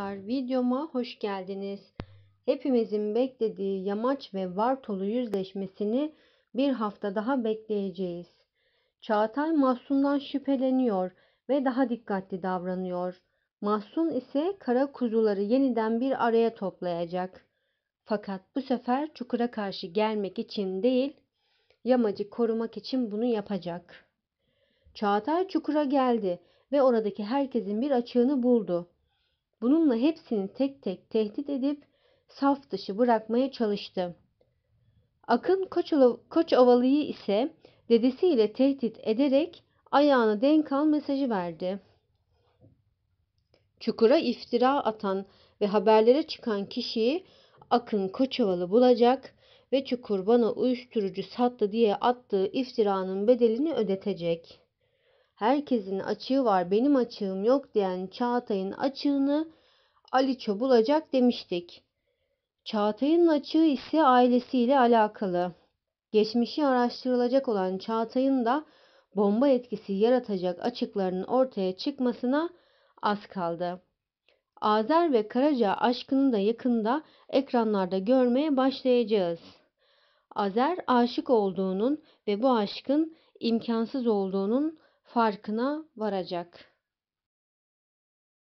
Videoma hoş geldiniz. Hepimizin beklediği Yamaç ve Vartolu yüzleşmesini bir hafta daha bekleyeceğiz. Çağatay Mahsun'dan şüpheleniyor ve daha dikkatli davranıyor. Mahsun ise kara kuzuları yeniden bir araya toplayacak. Fakat bu sefer çukura karşı gelmek için değil, yamacı korumak için bunu yapacak. Çağatay çukura geldi ve oradaki herkesin bir açığını buldu. Bununla hepsini tek tek tehdit edip saf dışı bırakmaya çalıştı. Akın Koçovalı'yı ise dedesiyle tehdit ederek ayağını denk al mesajı verdi. Çukura iftira atan ve haberlere çıkan kişiyi Akın Koçovalı bulacak ve Çukur bana uyuşturucu sattı diye attığı iftiranın bedelini ödetecek.'' herkesin açığı var benim açığım yok diyen Çağatay'ın açığını Aliço bulacak demiştik. Çağatay'ın açığı ise ailesiyle alakalı. Geçmişi araştırılacak olan Çağatay'ın da bomba etkisi yaratacak açıklarının ortaya çıkmasına az kaldı. Azer ve Karaca aşkını da yakında ekranlarda görmeye başlayacağız. Azer aşık olduğunun ve bu aşkın imkansız olduğunun farkına varacak.